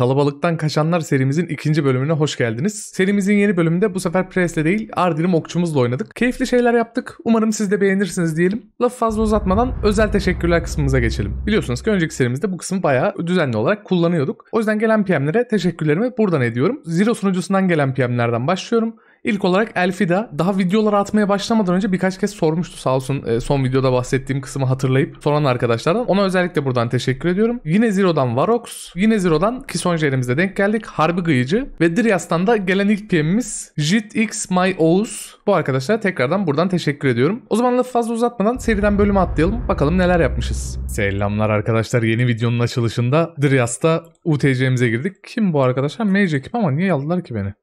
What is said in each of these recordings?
Kalabalıktan Kaçanlar serimizin ikinci bölümüne hoş geldiniz. Serimizin yeni bölümünde bu sefer Presle değil Ardir'im okçumuzla oynadık. Keyifli şeyler yaptık. Umarım siz de beğenirsiniz diyelim. Lafı fazla uzatmadan özel teşekkürler kısmımıza geçelim. Biliyorsunuz ki önceki serimizde bu kısmı bayağı düzenli olarak kullanıyorduk. O yüzden gelen PM'lere teşekkürlerimi buradan ediyorum. Zero sunucusundan gelen PM'lerden başlıyorum. İlk olarak Elfida daha videolar atmaya başlamadan önce birkaç kez sormuştu sağ olsun e, son videoda bahsettiğim kısmı hatırlayıp soran arkadaşlardan. Ona özellikle buradan teşekkür ediyorum. Yine Zero'dan Varox, yine Zero'dan Kisonjer'imize denk geldik. Harbi Gıyıcı ve Drias'tan da gelen ilk PM'imiz Jit X My Oğuz. Bu arkadaşlara tekrardan buradan teşekkür ediyorum. O zaman lafı fazla uzatmadan seriden bölüme atlayalım. Bakalım neler yapmışız. Selamlar arkadaşlar yeni videonun açılışında Drias'ta UTC'mize girdik. Kim bu arkadaşlar? Magic ama niye aldılar ki beni?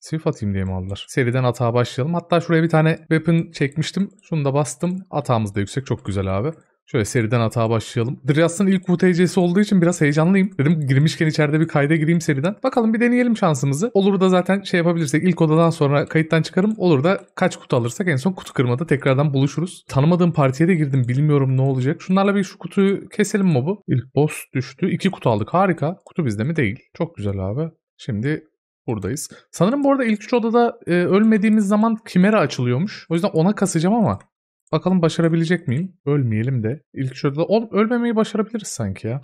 Swift atayım diye mi aldılar? Seriden atağa başlayalım. Hatta şuraya bir tane weapon çekmiştim. Şunu da bastım. Atağımız da yüksek. Çok güzel abi. Şöyle seriden atağa başlayalım. Dryas'ın ilk UTC'si olduğu için biraz heyecanlıyım. Dedim girmişken içeride bir kayda gireyim seriden. Bakalım bir deneyelim şansımızı. Olur da zaten şey yapabilirsek ilk odadan sonra kayıttan çıkarım. Olur da kaç kutu alırsak en son kutu kırmada tekrardan buluşuruz. Tanımadığım partiye de girdim bilmiyorum ne olacak. Şunlarla bir şu kutuyu keselim mobu. İlk boss düştü. İki kutu aldık harika. Kutu bizde mi değil. Çok güzel abi. Şimdi buradayız. Sanırım bu arada ilk üç odada e, ölmediğimiz zaman kimera açılıyormuş. O yüzden ona kasacağım ama bakalım başarabilecek miyim? Ölmeyelim de. İlk üç odada ölmemeyi başarabiliriz sanki ya.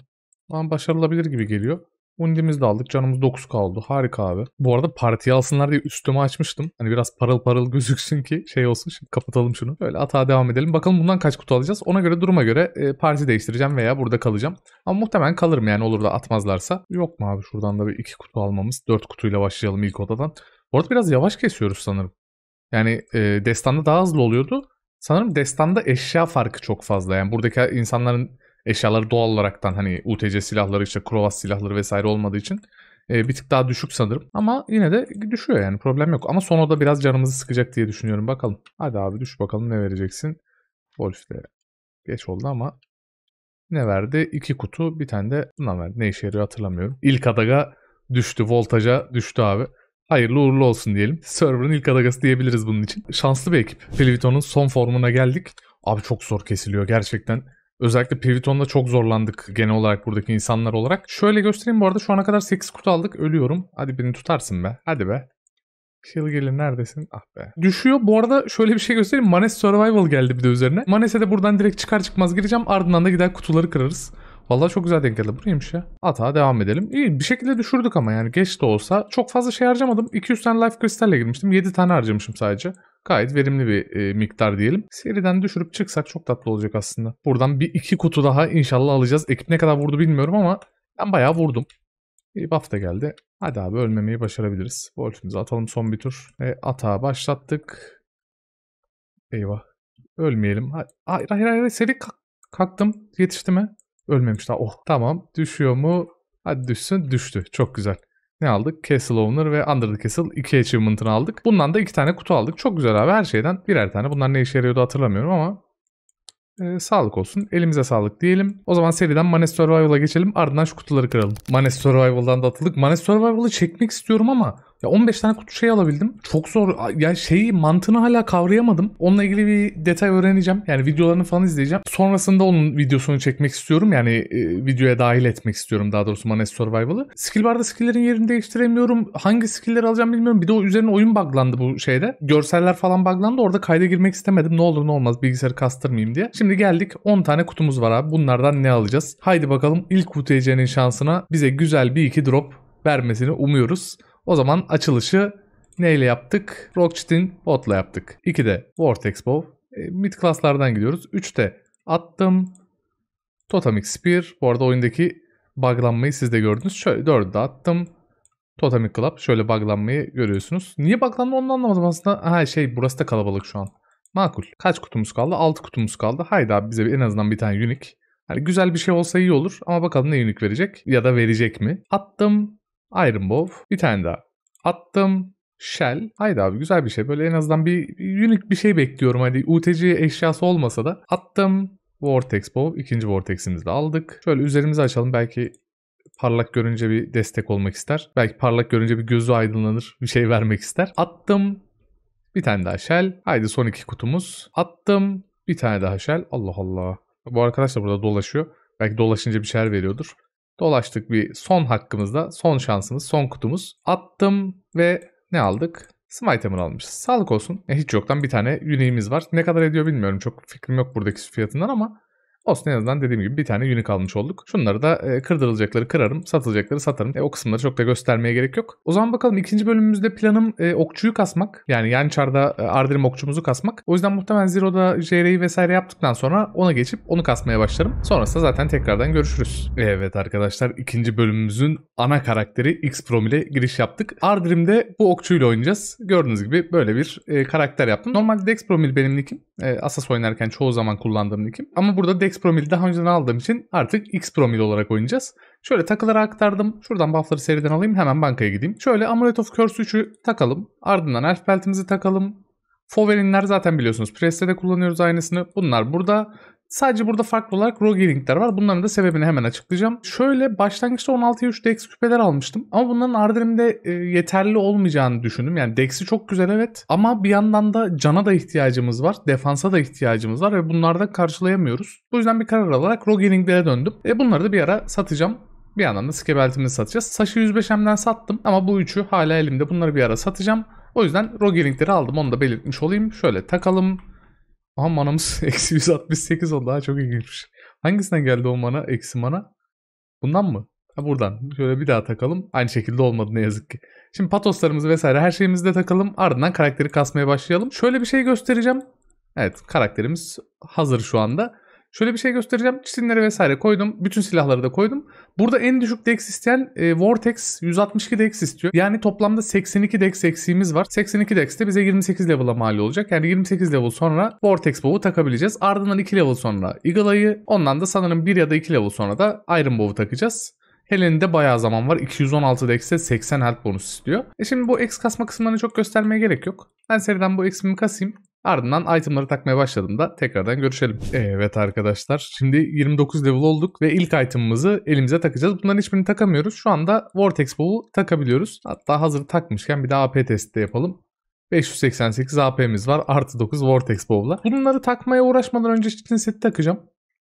Ama başarılabilir gibi geliyor. Undimizi de aldık. Canımız 9 kaldı Harika abi. Bu arada partiye alsınlar diye üstümü açmıştım. Hani biraz parıl parıl gözüksün ki şey olsun. Şimdi kapatalım şunu. Böyle hata devam edelim. Bakalım bundan kaç kutu alacağız. Ona göre duruma göre e, parti değiştireceğim veya burada kalacağım. Ama muhtemelen kalırım yani olur da atmazlarsa. Yok mu abi şuradan da bir iki kutu almamız. Dört kutuyla başlayalım ilk odadan. Bu arada biraz yavaş kesiyoruz sanırım. Yani e, destanda daha hızlı oluyordu. Sanırım destanda eşya farkı çok fazla. Yani buradaki insanların eşyaları doğal olaraktan hani UTC silahları işte Krovas silahları vesaire olmadığı için e, bir tık daha düşük sanırım. Ama yine de düşüyor yani problem yok. Ama sonra da biraz canımızı sıkacak diye düşünüyorum. Bakalım. Hadi abi düş bakalım ne vereceksin. Wolf de geç oldu ama ne verdi? İki kutu bir tane de bundan verdi. Ne işe yarıyor hatırlamıyorum. İlk adaga düştü. Voltaja düştü abi. Hayırlı uğurlu olsun diyelim. Server'ın ilk adagası diyebiliriz bunun için. Şanslı bir ekip. Plivito'nun son formuna geldik. Abi çok zor kesiliyor gerçekten. Özellikle Pivoton'da çok zorlandık genel olarak buradaki insanlar olarak. Şöyle göstereyim bu arada şu ana kadar 8 kutu aldık ölüyorum. Hadi beni tutarsın be hadi be. Kill gelin neredesin? Ah be. Düşüyor. Bu arada şöyle bir şey göstereyim. Manes Survival geldi bir de üzerine. Manes'e de buradan direkt çıkar çıkmaz gireceğim. Ardından da gider kutuları kırarız. Vallahi çok güzel denk geldi. Buraymış ya. Atağa devam edelim. İyi bir şekilde düşürdük ama yani geç de olsa. Çok fazla şey harcamadım. 200 tane life Crystal'le girmiştim. 7 tane harcamışım sadece. Gayet verimli bir e, miktar diyelim. Seriden düşürüp çıksak çok tatlı olacak aslında. Buradan bir iki kutu daha inşallah alacağız. Ekip ne kadar vurdu bilmiyorum ama ben bayağı vurdum. İyi buff da geldi. Hadi abi ölmemeyi başarabiliriz. Wolf'imizi atalım son bir tur. E, atağa başlattık. Eyvah. Ölmeyelim. Hayır hayır hayır, hayır. seri kalk, kalktım. Yetişti mi? Ölmemiş daha. Oh tamam. Düşüyor mu? Hadi düşsün. Düştü. Çok güzel ne aldık? Castle Owner ve Under the Castle 2 achievement'ını aldık. Bundan da 2 tane kutu aldık. Çok güzel abi her şeyden birer tane. Bunlar ne işe yarıyordu hatırlamıyorum ama ee, sağlık olsun. Elimize sağlık diyelim. O zaman seriden Manes Survival'a geçelim. Ardından şu kutuları kıralım. Manes Survival'dan da atıldık. Manes Survival'ı çekmek istiyorum ama ya 15 tane kutu şey alabildim. Çok zor. Ya şeyi mantığını hala kavrayamadım. Onunla ilgili bir detay öğreneceğim. Yani videolarını falan izleyeceğim. Sonrasında onun videosunu çekmek istiyorum. Yani e, videoya dahil etmek istiyorum daha doğrusu Manes Survival'ı. Skill barda skill'lerin yerini değiştiremiyorum. Hangi skill'leri alacağım bilmiyorum. Bir de o üzerine oyun buglandı bu şeyde. Görseller falan buglandı. Orada kayda girmek istemedim. Ne olur ne olmaz bilgisayarı kastırmayayım diye. Şimdi geldik 10 tane kutumuz var abi. Bunlardan ne alacağız? Haydi bakalım ilk kutu şansına bize güzel bir iki drop vermesini umuyoruz. O zaman açılışı neyle yaptık? Rockchit'in botla yaptık. 2 de Vortex Bow. E, mid class'lardan gidiyoruz. 3 attım. Totemic Spear. Bu arada oyundaki buglanmayı siz de gördünüz. Şöyle 4'ü de attım. Totemic Club. Şöyle buglanmayı görüyorsunuz. Niye buglanma onu anlamadım aslında. Ha şey burası da kalabalık şu an. Makul. Kaç kutumuz kaldı? 6 kutumuz kaldı. Haydi abi bize en azından bir tane unique. Hani güzel bir şey olsa iyi olur ama bakalım ne unique verecek ya da verecek mi? Attım Iron Bow. Bir tane daha attım. Shell. Haydi abi güzel bir şey. Böyle en azından bir unique bir şey bekliyorum. Hadi UTC eşyası olmasa da. Attım. Vortex Bow. İkinci Vortex'imizi de aldık. Şöyle üzerimizi açalım. Belki parlak görünce bir destek olmak ister. Belki parlak görünce bir gözü aydınlanır. Bir şey vermek ister. Attım. Bir tane daha Shell. Haydi son iki kutumuz. Attım. Bir tane daha Shell. Allah Allah. Bu arkadaş da burada dolaşıyor. Belki dolaşınca bir şeyler veriyordur. Dolaştık bir son hakkımızda, son şansımız, son kutumuz. Attım ve ne aldık? Smite'ımını almışız. Sağlık olsun. E, hiç yoktan bir tane yüneğimiz var. Ne kadar ediyor bilmiyorum. Çok fikrim yok buradaki fiyatından ama Olsun en azından dediğim gibi bir tane unique almış olduk. Şunları da e, kırdırılacakları kırarım, satılacakları satarım. E, o kısımları çok da göstermeye gerek yok. O zaman bakalım ikinci bölümümüzde planım e, okçuyu kasmak. Yani Yançar'da e, Arderim okçumuzu kasmak. O yüzden muhtemelen Zero'da JR'yi vesaire yaptıktan sonra ona geçip onu kasmaya başlarım. Sonrasında zaten tekrardan görüşürüz. Evet arkadaşlar ikinci bölümümüzün ana karakteri X-Prom ile giriş yaptık. Arderim'de bu okçuyla oynayacağız. Gördüğünüz gibi böyle bir e, karakter yaptım. Normalde Dex Promil benim nickim. E, Asas oynarken çoğu zaman kullandığım nickim. Ama burada Dex X promil daha önceden aldığım için artık X promil olarak oynayacağız. Şöyle takıları aktardım. Şuradan buffları seriden alayım hemen bankaya gideyim. Şöyle Amulet of Curse 3'ü takalım. Ardından Elf Belt'imizi takalım. Fovelinler zaten biliyorsunuz. Preste de kullanıyoruz aynısını. Bunlar burada. Sadece burada farklı olarak Rogue Link'ler var. Bunların da sebebini hemen açıklayacağım. Şöyle başlangıçta 16'ya 3 Dex küpeler almıştım. Ama bunların RDR'imde e, yeterli olmayacağını düşündüm. Yani Dex'i çok güzel evet. Ama bir yandan da cana da ihtiyacımız var. Defansa da ihtiyacımız var. Ve bunları da karşılayamıyoruz. Bu yüzden bir karar alarak Rogue Link'lere döndüm. E bunları da bir ara satacağım. Bir yandan da skebeltimi satacağız. Saşı 105M'den sattım ama bu üçü hala elimde. Bunları bir ara satacağım. O yüzden Rogue Link'leri aldım. Onu da belirtmiş olayım. Şöyle takalım. Aha manamız eksi 168 oldu. Ha çok ilginçmiş. Hangisinden geldi o mana? Eksi mana. Bundan mı? Ha buradan. Şöyle bir daha takalım. Aynı şekilde olmadı ne yazık ki. Şimdi patoslarımızı vesaire her şeyimizi de takalım. Ardından karakteri kasmaya başlayalım. Şöyle bir şey göstereceğim. Evet karakterimiz hazır şu anda. Şöyle bir şey göstereceğim. Çitinleri vesaire koydum. Bütün silahları da koydum. Burada en düşük dex isteyen e, Vortex 162 dex istiyor. Yani toplamda 82 dex eksiğimiz var. 82 dex de bize 28 level'a mal olacak. Yani 28 level sonra Vortex Bow'u takabileceğiz. Ardından 2 level sonra Eagle Eye'ı. Ondan da sanırım 1 ya da 2 level sonra da Iron Bow'u takacağız. Helen'de bayağı zaman var. 216 Dex'e 80 health bonus istiyor. E şimdi bu X kasma kısımlarını çok göstermeye gerek yok. Ben seriden bu X'imi kasayım. Ardından itemları takmaya başladım da tekrardan görüşelim. Evet arkadaşlar şimdi 29 level olduk ve ilk itemımızı elimize takacağız. Bunların hiçbirini takamıyoruz. Şu anda Vortex Bow'u takabiliyoruz. Hatta hazır takmışken bir de AP testi de yapalım. 588 AP'miz var. Artı 9 Vortex Bow'la. Bunları takmaya uğraşmadan önce çitin seti takacağım.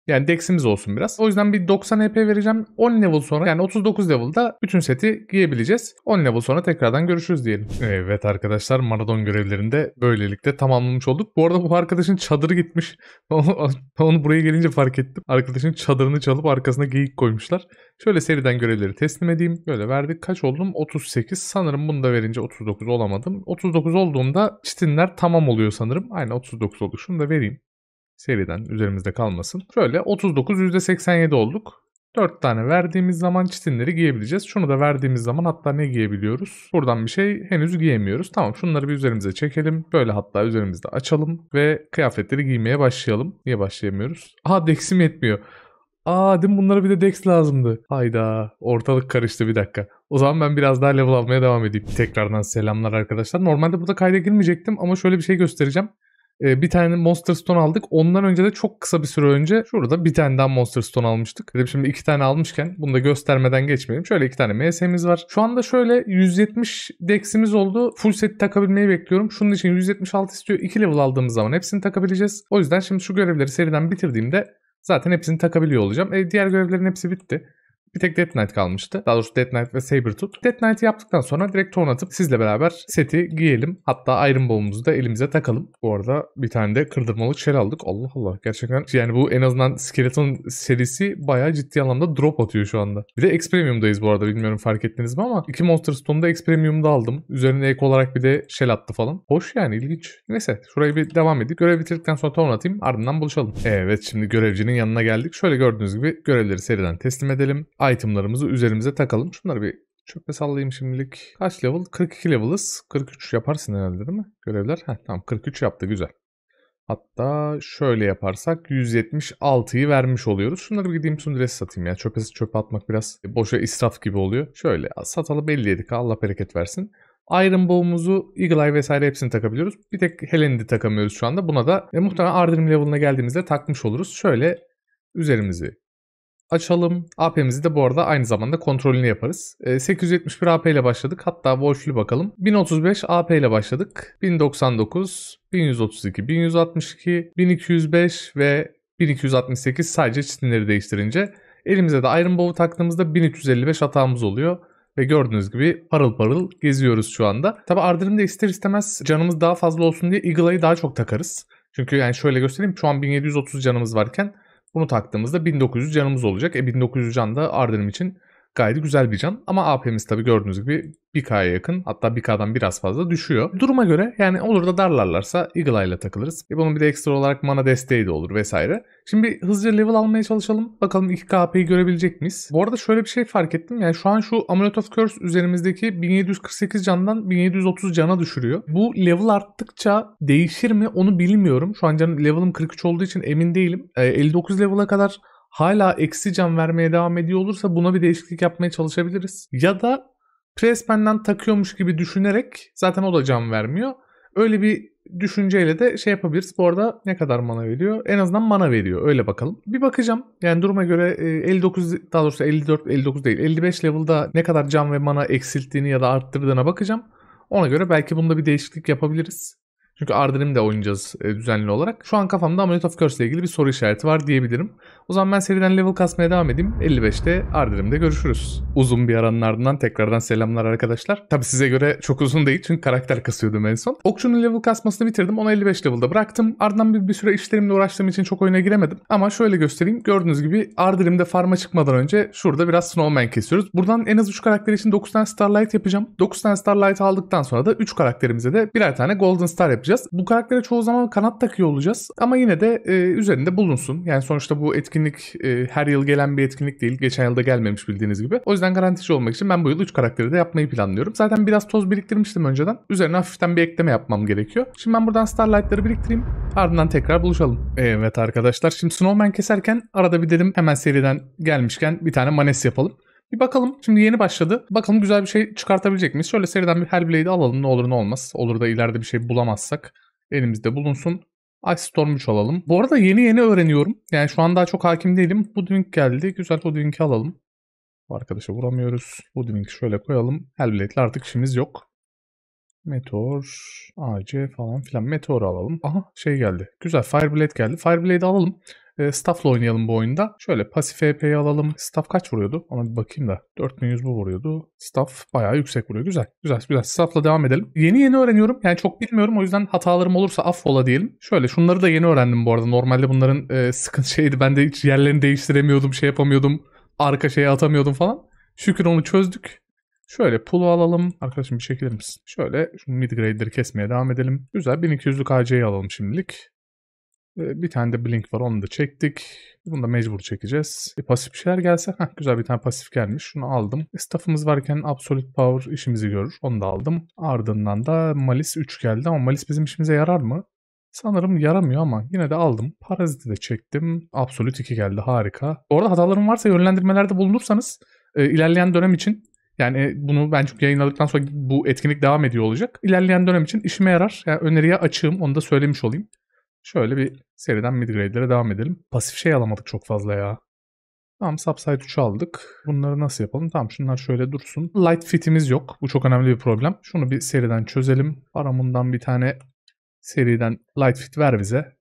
Yani dex'imiz olsun biraz. O yüzden bir 90 HP e vereceğim. 10 level sonra yani 39 level'da bütün seti giyebileceğiz. 10 level sonra tekrardan görüşürüz diyelim. Evet arkadaşlar maraton görevlerinde böylelikle tamamlamış olduk. Bu arada bu arkadaşın çadırı gitmiş. Onu buraya gelince fark ettim. Arkadaşın çadırını çalıp arkasına geyik koymuşlar. Şöyle seriden görevleri teslim edeyim. Böyle verdik. Kaç oldum? 38. Sanırım bunu da verince 39 olamadım. 39 olduğumda çitinler tamam oluyor sanırım. Aynen 39 oldu. Şunu da vereyim seriden üzerimizde kalmasın. Şöyle 39 %87 olduk. 4 tane verdiğimiz zaman çitinleri giyebileceğiz. Şunu da verdiğimiz zaman hatta ne giyebiliyoruz? Buradan bir şey henüz giyemiyoruz. Tamam şunları bir üzerimize çekelim. Böyle hatta üzerimizde açalım ve kıyafetleri giymeye başlayalım. Niye başlayamıyoruz? Aha dexim yetmiyor. Aa değil mi bunlara bir de dex lazımdı. Hayda ortalık karıştı bir dakika. O zaman ben biraz daha level almaya devam edeyim. Tekrardan selamlar arkadaşlar. Normalde burada kayda girmeyecektim ama şöyle bir şey göstereceğim. Ee, bir tane Monster Stone aldık. Ondan önce de çok kısa bir süre önce şurada bir tane daha Monster Stone almıştık. Dedim şimdi iki tane almışken bunu da göstermeden geçmeyelim. Şöyle iki tane MS'miz var. Şu anda şöyle 170 dex'imiz oldu. Full set takabilmeyi bekliyorum. Şunun için 176 istiyor. 2 level aldığımız zaman hepsini takabileceğiz. O yüzden şimdi şu görevleri seriden bitirdiğimde zaten hepsini takabiliyor olacağım. E, diğer görevlerin hepsi bitti. Bir tek Death Knight kalmıştı. Daha doğrusu Death Knight ve Sabertooth. Death Knight'ı yaptıktan sonra direkt ton atıp sizle beraber seti giyelim. Hatta Iron Bomb'umuzu da elimize takalım. Bu arada bir tane de kırdırmalık şey aldık. Allah Allah gerçekten yani bu en azından Skeleton serisi bayağı ciddi anlamda drop atıyor şu anda. Bir de X Premium'dayız bu arada bilmiyorum fark ettiniz mi ama iki Monster Stone'da X Premium'da aldım. Üzerine ek olarak bir de şel attı falan. Hoş yani ilginç. Neyse şurayı bir devam edip görev bitirdikten sonra ton atayım ardından buluşalım. Evet şimdi görevcinin yanına geldik. Şöyle gördüğünüz gibi görevleri seriden teslim edelim itemlarımızı üzerimize takalım. Şunları bir çöpe sallayayım şimdilik. Kaç level? 42 level'ız. 43 yaparsın herhalde değil mi? Görevler. Heh, tamam 43 yaptı güzel. Hatta şöyle yaparsak 176'yı vermiş oluyoruz. Şunları bir gideyim sundresi satayım ya. Çöpe, çöpe atmak biraz boşa israf gibi oluyor. Şöyle satalım 57 Allah bereket versin. Iron Bow'umuzu, Eagle Eye vesaire hepsini takabiliyoruz. Bir tek Helen'i takamıyoruz şu anda. Buna da e, muhtemelen Ardirim level'ına geldiğimizde takmış oluruz. Şöyle üzerimizi açalım. AP'mizi de bu arada aynı zamanda kontrolünü yaparız. 871 ee, AP ile başladık. Hatta voltlü bakalım. 1035 AP ile başladık. 1099, 1132, 1162, 1205 ve 1268 sadece çizimleri değiştirince elimize de Iron Bow'u taktığımızda 1355 hatamız oluyor. Ve gördüğünüz gibi parıl parıl geziyoruz şu anda. Tabi Ardrim'de ister istemez canımız daha fazla olsun diye Eagle Eye'ı daha çok takarız. Çünkü yani şöyle göstereyim şu an 1730 canımız varken bunu taktığımızda 1900 canımız olacak. E 1900 can da Ardırım için Gayet güzel bir can ama AP'miz tabii gördüğünüz gibi 1K'ya yakın hatta 1K'dan biraz fazla düşüyor. Duruma göre yani olur da darlarlarsa Eagle ile takılırız. E bunun bir de ekstra olarak mana desteği de olur vesaire. Şimdi hızlıca level almaya çalışalım. Bakalım 2K AP'yi görebilecek miyiz? Bu arada şöyle bir şey fark ettim. Yani şu an şu Amulet of Curse üzerimizdeki 1748 candan 1730 cana düşürüyor. Bu level arttıkça değişir mi onu bilmiyorum. Şu an canım level'ım 43 olduğu için emin değilim. E, 59 level'a kadar hala eksi can vermeye devam ediyor olursa buna bir değişiklik yapmaya çalışabiliriz. Ya da Prespen'den takıyormuş gibi düşünerek zaten o da can vermiyor. Öyle bir düşünceyle de şey yapabiliriz. Bu arada ne kadar mana veriyor? En azından mana veriyor. Öyle bakalım. Bir bakacağım. Yani duruma göre 59 e, daha doğrusu 54 59 değil 55 level'da ne kadar can ve mana eksilttiğini ya da arttırdığına bakacağım. Ona göre belki bunda bir değişiklik yapabiliriz. Çünkü Ardenim'de oynayacağız e, düzenli olarak. Şu an kafamda Amulet of Curse ile ilgili bir soru işareti var diyebilirim. O zaman ben seriden level kasmaya devam edeyim. 55'te Ardenim'de görüşürüz. Uzun bir aranın ardından tekrardan selamlar arkadaşlar. Tabi size göre çok uzun değil çünkü karakter kasıyordum en son. Okçunun level kasmasını bitirdim. Onu 55 level'da bıraktım. Ardından bir, bir süre işlerimle uğraştığım için çok oyuna giremedim. Ama şöyle göstereyim. Gördüğünüz gibi Ardenim'de farma çıkmadan önce şurada biraz Snowman kesiyoruz. Buradan en az 3 karakter için 9 tane Starlight yapacağım. 9 tane Starlight aldıktan sonra da 3 karakterimize de birer tane Golden Star yapacağım yapacağız. Bu karaktere çoğu zaman kanat takıyor olacağız. Ama yine de e, üzerinde bulunsun. Yani sonuçta bu etkinlik e, her yıl gelen bir etkinlik değil. Geçen yılda gelmemiş bildiğiniz gibi. O yüzden garantici olmak için ben bu yıl 3 karakteri de yapmayı planlıyorum. Zaten biraz toz biriktirmiştim önceden. Üzerine hafiften bir ekleme yapmam gerekiyor. Şimdi ben buradan Starlight'ları biriktireyim. Ardından tekrar buluşalım. Evet arkadaşlar şimdi Snowman keserken arada bir dedim hemen seriden gelmişken bir tane manes yapalım. Bir bakalım. Şimdi yeni başladı. Bakalım güzel bir şey çıkartabilecek miyiz? Şöyle seriden bir Hellblade'i alalım. Ne olur ne olmaz. Olur da ileride bir şey bulamazsak elimizde bulunsun. Ice Storm 3 alalım. Bu arada yeni yeni öğreniyorum. Yani şu an daha çok hakim değilim. bu Hoodwink geldi. Güzel bu Hoodwink'i alalım. Bu arkadaşa vuramıyoruz. bu Hoodwink'i şöyle koyalım. Hellblade'le artık işimiz yok. Meteor, AC falan filan. Meteor alalım. Aha şey geldi. Güzel Fireblade geldi. Fireblade'i alalım. E, staff'la oynayalım bu oyunda. Şöyle pasif EP'yi alalım. Staff kaç vuruyordu? Ona bir bakayım da. 4100 bu vuruyordu. Staff bayağı yüksek vuruyor. Güzel. Güzel. Güzel. Staff'la devam edelim. Yeni yeni öğreniyorum. Yani çok bilmiyorum. O yüzden hatalarım olursa affola diyelim. Şöyle şunları da yeni öğrendim bu arada. Normalde bunların e, sıkıntı şeydi. Ben de hiç yerlerini değiştiremiyordum. Şey yapamıyordum. Arka şeye atamıyordum falan. Şükür onu çözdük. Şöyle pulu alalım. Arkadaşım bir çekilir misin? Şöyle şu mid grader'ı kesmeye devam edelim. Güzel 1200'lük AC'yi alalım şimdilik. Ee, bir tane de Blink var onu da çektik. Bunu da mecbur çekeceğiz. E, pasif bir şeyler gelse. Heh, güzel bir tane pasif gelmiş. Şunu aldım. E, staff'ımız varken Absolute Power işimizi görür. Onu da aldım. Ardından da Malis 3 geldi ama Malis bizim işimize yarar mı? Sanırım yaramıyor ama yine de aldım. Parazit'i de çektim. Absolute 2 geldi harika. Orada hatalarım varsa yönlendirmelerde bulunursanız e, ilerleyen dönem için yani e, bunu ben çünkü yayınladıktan sonra bu etkinlik devam ediyor olacak. İlerleyen dönem için işime yarar. Yani öneriye açığım onu da söylemiş olayım. Şöyle bir seriden midgrade'lere devam edelim. Pasif şey alamadık çok fazla ya. Tamam subside 3'ü aldık. Bunları nasıl yapalım? Tamam şunlar şöyle dursun. Light fit'imiz yok. Bu çok önemli bir problem. Şunu bir seriden çözelim. Paramundan bir tane seriden light fit ver bize.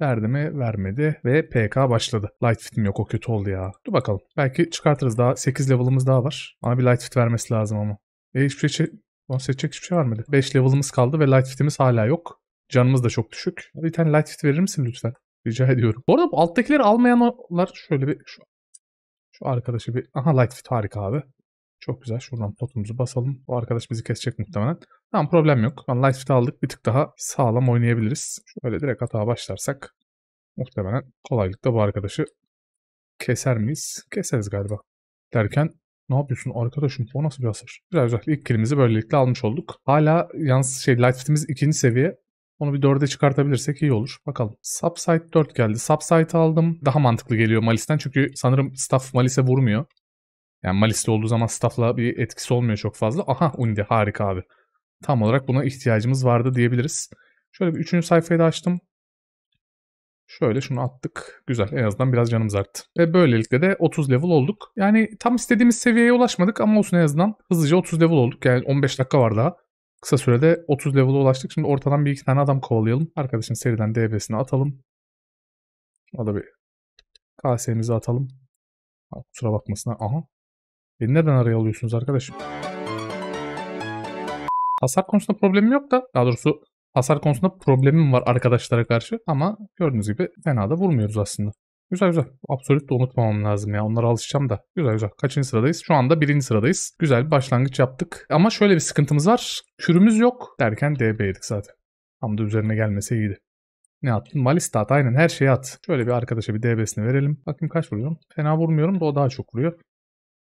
Verdi mi? Vermedi. Ve PK başladı. Light fit'im yok. O kötü oldu ya. Dur bakalım. Belki çıkartırız. Daha 8 level'ımız daha var. Ama bir light fit vermesi lazım ama. E hiçbir şey... Onu seçecek hiçbir şey vermedi. 5 level'ımız kaldı ve light fit'imiz hala yok. Canımız da çok düşük. Bir tane light fit verir misin lütfen? Rica ediyorum. Bu arada bu alttakileri almayanlar şöyle bir şu, şu arkadaşı bir... Aha light fit harika abi. Çok güzel. Şuradan potumuzu basalım. Bu arkadaş bizi kesecek muhtemelen. Tamam problem yok. Yani light fit aldık. Bir tık daha sağlam oynayabiliriz. Şöyle direkt hata başlarsak muhtemelen kolaylıkla bu arkadaşı keser miyiz? Keseriz galiba. Derken ne yapıyorsun arkadaşım? O nasıl bir hasar? Güzel güzel. İlk kilimizi böylelikle almış olduk. Hala yalnız şey Lightfit'imiz ikinci seviye. Onu bir 4'e çıkartabilirsek iyi olur. Bakalım. Subsite 4 geldi. Subsite aldım. Daha mantıklı geliyor Malis'ten çünkü sanırım staff Malis'e vurmuyor. Yani Malis'te olduğu zaman staff'la bir etkisi olmuyor çok fazla. Aha Undi harika abi. Tam olarak buna ihtiyacımız vardı diyebiliriz. Şöyle bir üçüncü sayfayı da açtım. Şöyle şunu attık. Güzel. En azından biraz canımız arttı. Ve böylelikle de 30 level olduk. Yani tam istediğimiz seviyeye ulaşmadık ama olsun en azından hızlıca 30 level olduk. Yani 15 dakika var daha. Kısa sürede 30 level'a ulaştık. Şimdi ortadan bir iki tane adam kovalayalım. Arkadaşın seriden DB'sini atalım. O da bir KS'mizi atalım. Ha, kusura bakmasına. Aha. Beni nereden araya alıyorsunuz arkadaşım? Hasar konusunda problemim yok da. Daha doğrusu hasar konusunda problemim var arkadaşlara karşı. Ama gördüğünüz gibi fena da vurmuyoruz aslında. Güzel güzel. Absolut da unutmamam lazım ya. Onlara alışacağım da. Güzel güzel. Kaçıncı sıradayız? Şu anda birinci sıradayız. Güzel bir başlangıç yaptık. Ama şöyle bir sıkıntımız var. Kürümüz yok derken DB'ydik zaten. Tam da üzerine gelmese iyiydi. Ne attın? Malista at. Aynen her şeyi at. Şöyle bir arkadaşa bir DB'sini verelim. Bakayım kaç vuruyorum. Fena vurmuyorum da o daha çok vuruyor.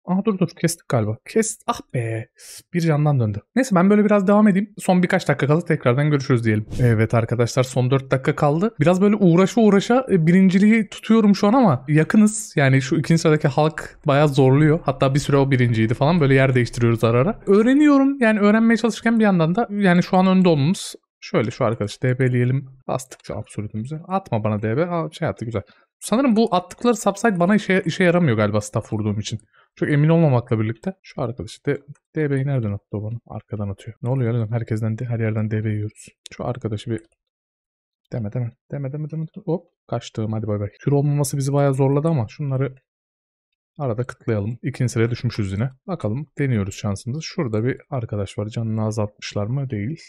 Aha dur dur kestik galiba. Kes ah be bir yandan döndü. Neyse ben böyle biraz devam edeyim. Son birkaç dakika kaldı tekrardan görüşürüz diyelim. Evet arkadaşlar son 4 dakika kaldı. Biraz böyle uğraşa uğraşa e, birinciliği tutuyorum şu an ama yakınız. Yani şu ikinci sıradaki halk bayağı zorluyor. Hatta bir süre o birinciydi falan böyle yer değiştiriyoruz ara ara. Öğreniyorum yani öğrenmeye çalışırken bir yandan da yani şu an önde olmamız Şöyle şu arkadaşı DB'leyelim. Bastık şu absürdümüze. Atma bana DB. Aa, şey attı güzel. Sanırım bu attıkları subside bana işe, işe yaramıyor galiba staff vurduğum için. Çok emin olmamakla birlikte şu arkadaş de DB'yi nereden attı o bana? Arkadan atıyor. Ne oluyor lan? Herkesten her yerden DB yiyoruz. Şu arkadaşı bir deme deme. Deme deme deme. Hop kaçtım hadi bay bay. Kür olmaması bizi bayağı zorladı ama şunları Arada kıtlayalım. İkinci sıraya düşmüşüz yine. Bakalım deniyoruz şansımızı. Şurada bir arkadaş var. Canını azaltmışlar mı? Değil.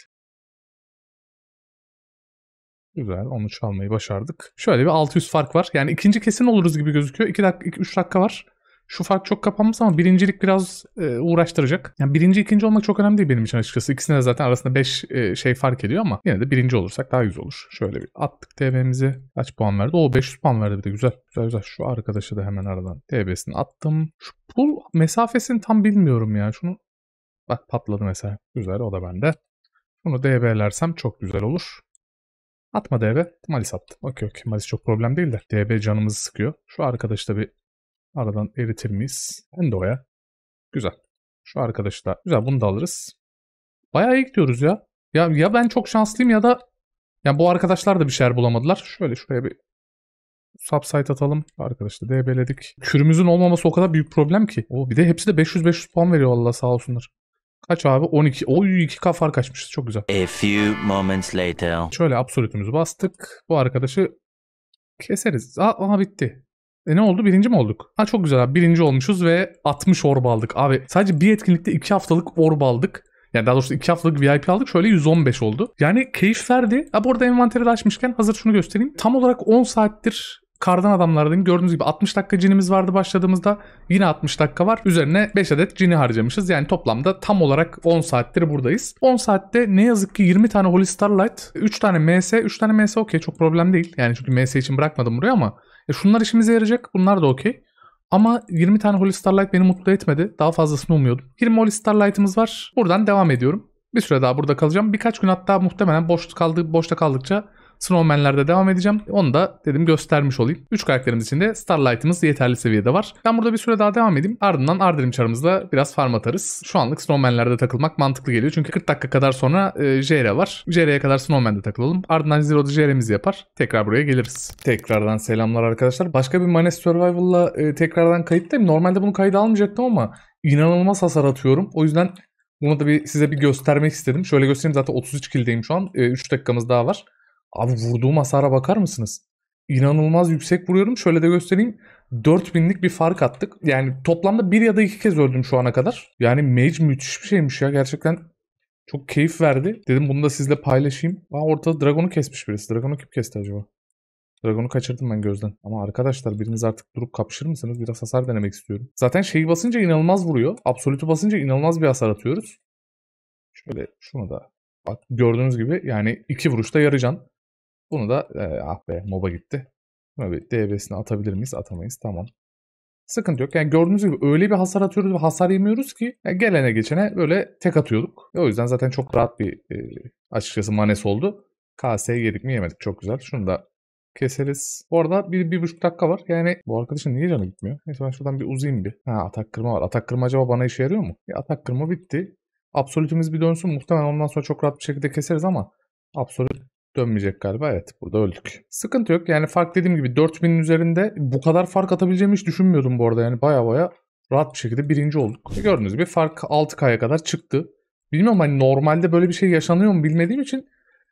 Güzel. Onu çalmayı başardık. Şöyle bir 600 fark var. Yani ikinci kesin oluruz gibi gözüküyor. 2 dakika, 2, 3 dakika var şu fark çok kapanmaz ama birincilik biraz e, uğraştıracak. Yani birinci ikinci olmak çok önemli değil benim için açıkçası. İkisine de zaten arasında 5 e, şey fark ediyor ama yine de birinci olursak daha güzel olur. Şöyle bir attık TB'mizi. Kaç puan verdi? O 500 puan verdi bir de güzel. Güzel güzel. Şu arkadaşı da hemen aradan TB'sini attım. Şu pul mesafesini tam bilmiyorum ya. Şunu bak patladı mesela. Güzel o da bende. Bunu DB'lersem çok güzel olur. Atma DB. Malis attı. Okey okey. Malis çok problem değil de. DB canımızı sıkıyor. Şu arkadaşı da bir Aradan eritilmiş miyiz? Ben de o Güzel. Şu arkadaşı da. Güzel bunu da alırız. Bayağı iyi gidiyoruz ya. Ya, ya ben çok şanslıyım ya da yani bu arkadaşlar da bir şeyler bulamadılar. Şöyle şuraya bir subsite atalım. Arkadaşlar DB'ledik. Kürümüzün olmaması o kadar büyük problem ki. O bir de hepsi de 500-500 puan veriyor Allah sağ olsunlar. Kaç abi? 12. O 2K fark açmışız. Çok güzel. A few moments later. Şöyle absolutümüzü bastık. Bu arkadaşı keseriz. Aa, aha bitti. E ne oldu? Birinci mi olduk? Ha çok güzel abi. Birinci olmuşuz ve 60 orb aldık. Abi sadece bir etkinlikte 2 haftalık orb aldık. Yani daha doğrusu 2 haftalık VIP aldık. Şöyle 115 oldu. Yani keyif verdi. Ha bu arada envanteri de açmışken hazır şunu göstereyim. Tam olarak 10 saattir kardan adamlardayım. Gördüğünüz gibi 60 dakika cinimiz vardı başladığımızda. Yine 60 dakika var. Üzerine 5 adet cini harcamışız. Yani toplamda tam olarak 10 saattir buradayız. 10 saatte ne yazık ki 20 tane Holy Starlight, 3 tane MS, 3 tane MS okey çok problem değil. Yani çünkü MS için bırakmadım buraya ama e şunlar işimize yarayacak. Bunlar da okey. Ama 20 tane Holy Starlight beni mutlu etmedi. Daha fazlasını umuyordum. 20 Holy Starlight'ımız var. Buradan devam ediyorum. Bir süre daha burada kalacağım. Birkaç gün hatta muhtemelen boş kaldı, boşta kaldıkça Snowman'lerde devam edeceğim. Onu da dedim göstermiş olayım. 3 karakterimiz için de Starlight'ımız yeterli seviyede var. Ben burada bir süre daha devam edeyim. Ardından Ardelim çarımızla biraz farm atarız. Şu anlık Snowman'lerde takılmak mantıklı geliyor. Çünkü 40 dakika kadar sonra e, Jera var. Jereye kadar Snowman'de takılalım. Ardından Zero'da Jere'mizi yapar. Tekrar buraya geliriz. Tekrardan selamlar arkadaşlar. Başka bir Manes Survival'la e, tekrardan kayıttayım. Normalde bunu kayda almayacaktım ama inanılmaz hasar atıyorum. O yüzden bunu da bir size bir göstermek istedim. Şöyle göstereyim zaten 33 kildeyim şu an. E, dakikamız daha var. Abi vurduğum hasara bakar mısınız? İnanılmaz yüksek vuruyorum. Şöyle de göstereyim. 4000'lik bir fark attık. Yani toplamda bir ya da iki kez öldüm şu ana kadar. Yani Mage müthiş bir şeymiş ya. Gerçekten çok keyif verdi. Dedim bunu da sizle paylaşayım. Aa, ortada Dragon'u kesmiş birisi. Dragon'u kim kesti acaba? Dragon'u kaçırdım ben gözden. Ama arkadaşlar biriniz artık durup kapışır mısınız? Biraz hasar denemek istiyorum. Zaten şeyi basınca inanılmaz vuruyor. Absolutu basınca inanılmaz bir hasar atıyoruz. Şöyle şunu da. Bak gördüğünüz gibi yani iki vuruşta yarıcan. Bunu da e, ah be moba gitti. Evet bir atabilir miyiz? Atamayız. Tamam. Sıkıntı yok. Yani gördüğünüz gibi öyle bir hasar atıyoruz ve hasar yemiyoruz ki yani gelene geçene böyle tek atıyorduk. E, o yüzden zaten çok rahat bir e, açıkçası manes oldu. KS'ye yedik mi yemedik. Çok güzel. Şunu da keseriz. Bu arada bir, bir buçuk dakika var. Yani bu arkadaşın niye canı gitmiyor? Neyse ben şuradan bir uzayayım bir. Ha atak kırma var. Atak kırma acaba bana işe yarıyor mu? E, atak kırma bitti. Absolutimiz bir dönsün. Muhtemelen ondan sonra çok rahat bir şekilde keseriz ama Absolut Dönmeyecek galiba evet. Burada öldük. Sıkıntı yok. Yani fark dediğim gibi 4000'in üzerinde bu kadar fark atabileceğimi hiç düşünmüyordum bu arada. Yani baya baya rahat bir şekilde birinci olduk. E, gördüğünüz gibi fark 6K'ya kadar çıktı. Bilmiyorum hani normalde böyle bir şey yaşanıyor mu bilmediğim için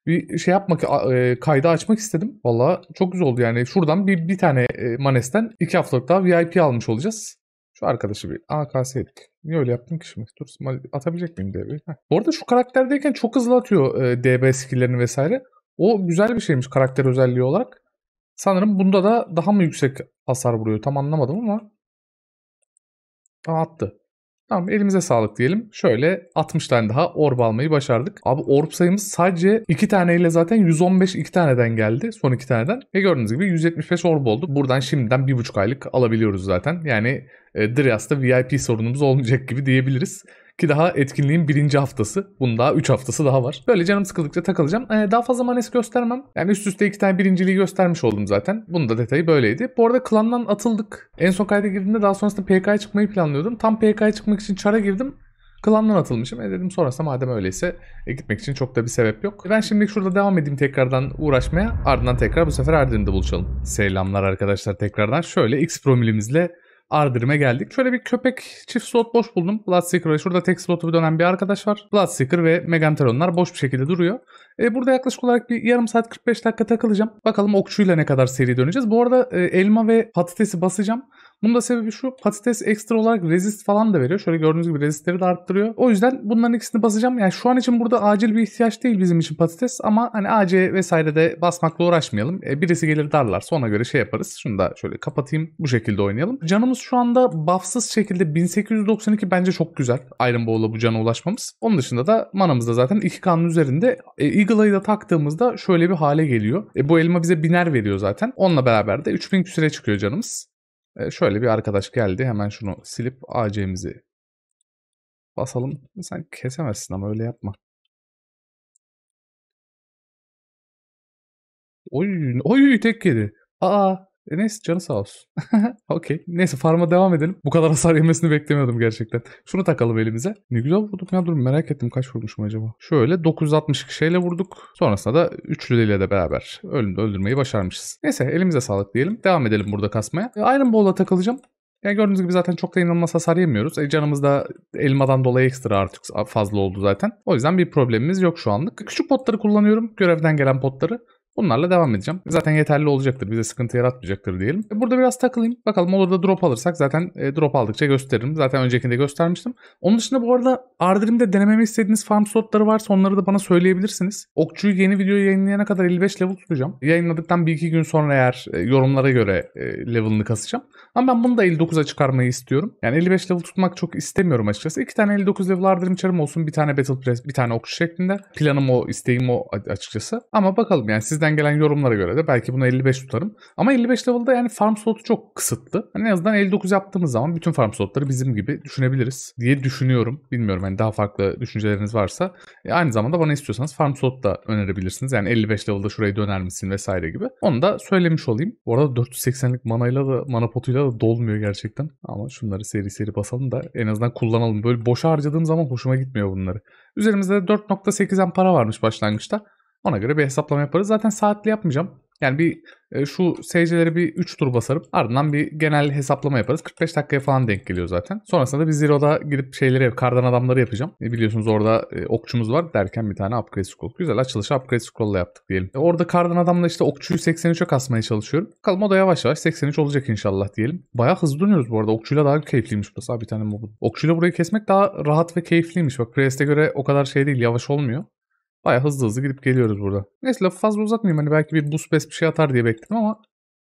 bir şey yapmak, e, kaydı açmak istedim. Valla çok güzel oldu yani. Şuradan bir, bir tane e, Manes'ten iki haftalık daha VIP almış olacağız. Şu arkadaşı bir AKS ettik. Niye öyle yaptın ki şimdi? Dur atabilecek miyim DB'yi? Bu arada şu karakterdeyken çok hızlı atıyor DB skillerini vesaire. O güzel bir şeymiş karakter özelliği olarak. Sanırım bunda da daha mı yüksek hasar vuruyor tam anlamadım ama Aa, attı. Tamam elimize sağlık diyelim. Şöyle 60 tane daha orb almayı başardık. Abi orb sayımız sadece 2 taneyle zaten 115 2 taneden geldi. Son 2 taneden. Ve gördüğünüz gibi 175 orb oldu. Buradan şimdiden 1,5 aylık alabiliyoruz zaten. Yani e, Drias'ta VIP sorunumuz olmayacak gibi diyebiliriz. Ki daha etkinliğin birinci haftası. Bunun daha 3 haftası daha var. Böyle canım sıkıldıkça takılacağım. Ee, daha fazla manes göstermem. Yani üst üste iki tane birinciliği göstermiş oldum zaten. Bunun da detayı böyleydi. Bu arada klandan atıldık. En son kayda girdiğimde daha sonrasında PK'ya çıkmayı planlıyordum. Tam PK'ya çıkmak için çara girdim. Klandan atılmışım. E dedim sonrasında madem öyleyse e, gitmek için çok da bir sebep yok. Ben şimdilik şurada devam edeyim tekrardan uğraşmaya. Ardından tekrar bu sefer Erdem'de buluşalım. Selamlar arkadaşlar tekrardan. Şöyle X promilimizle Ardir'ime geldik. Şöyle bir köpek çift slot boş buldum. Bloodseeker ve şurada tek slotu dönen bir arkadaş var. Bloodseeker ve Meganteronlar boş bir şekilde duruyor. E, burada yaklaşık olarak bir yarım saat 45 dakika takılacağım. Bakalım okçuyla ne kadar seri döneceğiz. Bu arada e, elma ve patatesi basacağım. Bunun da sebebi şu patates ekstra olarak resist falan da veriyor. Şöyle gördüğünüz gibi resistleri de arttırıyor. O yüzden bunların ikisini basacağım. Yani şu an için burada acil bir ihtiyaç değil bizim için patates ama hani AC vesaire de basmakla uğraşmayalım. E, birisi gelir darlar, sonra göre şey yaparız. Şunu da şöyle kapatayım bu şekilde oynayalım. Canımız şu anda buffsız şekilde 1892 bence çok güzel. Iron Bowl'a bu cana ulaşmamız. Onun dışında da manamız da zaten 2 kanın üzerinde. E, Eagle da taktığımızda şöyle bir hale geliyor. E, bu elma bize biner veriyor zaten. Onunla beraber de 3000 küsüre çıkıyor canımız şöyle bir arkadaş geldi. Hemen şunu silip AC'mizi basalım. Sen kesemezsin ama öyle yapma. Oy, oy tek yedi. Aa e neyse canı sağ olsun. Okey. Neyse farma devam edelim. Bu kadar hasar yemesini beklemiyordum gerçekten. Şunu takalım elimize. Ne güzel vurduk ya durum merak ettim kaç vurmuşum acaba. Şöyle 962 şeyle vurduk. Sonrasında da üçlüyle de beraber ölümde öldürmeyi başarmışız. Neyse elimize sağlık diyelim. Devam edelim burada kasmaya. E, Iron Ball'la takılacağım. Yani gördüğünüz gibi zaten çok da inanılmaz hasar yemiyoruz. E canımız da elmadan dolayı ekstra artık fazla oldu zaten. O yüzden bir problemimiz yok şu anlık. Küçük potları kullanıyorum. Görevden gelen potları. Bunlarla devam edeceğim. Zaten yeterli olacaktır. Bize sıkıntı yaratmayacaktır diyelim. E, burada biraz takılayım. Bakalım olur da drop alırsak zaten e, drop aldıkça gösteririm. Zaten öncekinde göstermiştim. Onun dışında bu arada Ardirim'de denememi istediğiniz farm slotları varsa onları da bana söyleyebilirsiniz. Okçuyu yeni video yayınlayana kadar 55 level tutacağım. Yayınladıktan bir iki gün sonra eğer e, yorumlara göre level'ını kasacağım. Ama ben bunu da 59'a çıkarmayı istiyorum. Yani 55 level tutmak çok istemiyorum açıkçası. İki tane 59 level Ardirim çarım olsun. Bir tane Battle Press, bir tane okçu şeklinde. Planım o, isteğim o açıkçası. Ama bakalım yani sizden chatten gelen yorumlara göre de belki bunu 55 tutarım. Ama 55 level'da yani farm slotu çok kısıtlı. Hani en azından 59 yaptığımız zaman bütün farm slotları bizim gibi düşünebiliriz diye düşünüyorum. Bilmiyorum hani daha farklı düşünceleriniz varsa. E aynı zamanda bana istiyorsanız farm slot da önerebilirsiniz. Yani 55 level'da şurayı döner misin vesaire gibi. Onu da söylemiş olayım. Bu arada 480'lik manayla da mana potuyla da dolmuyor gerçekten. Ama şunları seri seri basalım da en azından kullanalım. Böyle boşa harcadığım zaman hoşuma gitmiyor bunları. Üzerimizde 4.8 para varmış başlangıçta. Ona göre bir hesaplama yaparız. Zaten saatli yapmayacağım. Yani bir e, şu SC'lere bir 3 tur basarım. Ardından bir genel hesaplama yaparız. 45 dakikaya falan denk geliyor zaten. Sonrasında da biz Zero'da gidip şeyleri, kardan adamları yapacağım. E, biliyorsunuz orada e, okçumuz var derken bir tane upgrade scroll. Güzel açılışı upgrade scroll'la yaptık diyelim. E, orada kardan adamla işte okçuyu 83'e kasmaya çalışıyorum. Bakalım o da yavaş yavaş 83 olacak inşallah diyelim. Baya hızlı dönüyoruz bu arada. Okçuyla daha keyifliymiş burası. bir tane mob. Okçuyla burayı kesmek daha rahat ve keyifliymiş. Bak Priest'e göre o kadar şey değil yavaş olmuyor. Baya hızlı hızlı gidip geliyoruz burada. Neyse lafı fazla uzatmayayım. Hani belki bir bus pes bir şey atar diye bekledim ama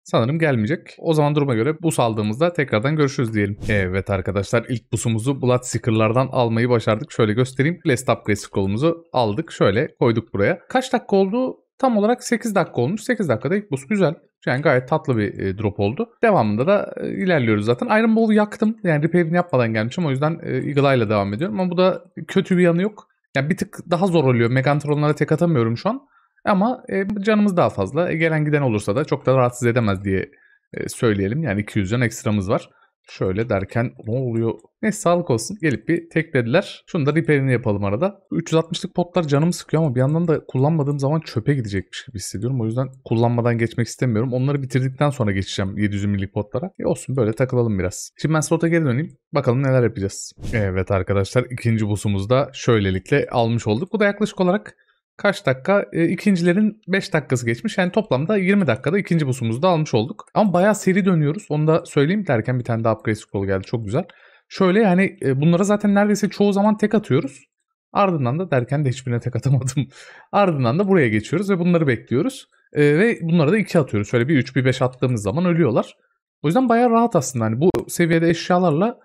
sanırım gelmeyecek. O zaman duruma göre bus aldığımızda tekrardan görüşürüz diyelim. Evet arkadaşlar ilk busumuzu Blood Seeker'lardan almayı başardık. Şöyle göstereyim. Last Upgrade Scroll'umuzu aldık. Şöyle koyduk buraya. Kaç dakika oldu? Tam olarak 8 dakika olmuş. 8 dakikada ilk bus güzel. Yani gayet tatlı bir e, drop oldu. Devamında da e, ilerliyoruz zaten. Iron Ball'u yaktım. Yani repair'ini yapmadan gelmişim. O yüzden e, Eagle Eye'la devam ediyorum. Ama bu da kötü bir yanı yok yani bir tık daha zor oluyor. Megantronlara tek atamıyorum şu an. Ama e, canımız daha fazla. E, gelen giden olursa da çok da rahatsız edemez diye e, söyleyelim. Yani 200 can ekstramız var. Şöyle derken ne oluyor? Ne sağlık olsun. Gelip bir teklediler. Şunu da repair'ini yapalım arada. 360'lık potlar canımı sıkıyor ama bir yandan da kullanmadığım zaman çöpe gidecekmiş gibi hissediyorum. O yüzden kullanmadan geçmek istemiyorum. Onları bitirdikten sonra geçeceğim 700 milik potlara. E olsun böyle takılalım biraz. Şimdi ben slota geri döneyim. Bakalım neler yapacağız. Evet arkadaşlar ikinci busumuzda şöylelikle almış olduk. Bu da yaklaşık olarak kaç dakika? E, ikincilerin 5 dakikası geçmiş. Yani toplamda 20 dakikada ikinci busumuzu da almış olduk. Ama bayağı seri dönüyoruz. Onu da söyleyeyim derken bir tane daha upgrade scroll geldi. Çok güzel. Şöyle yani e, bunlara zaten neredeyse çoğu zaman tek atıyoruz. Ardından da derken de hiçbirine tek atamadım. Ardından da buraya geçiyoruz ve bunları bekliyoruz. E, ve bunlara da 2 atıyoruz. Şöyle bir 3 bir 5 attığımız zaman ölüyorlar. O yüzden bayağı rahat aslında. Hani bu seviyede eşyalarla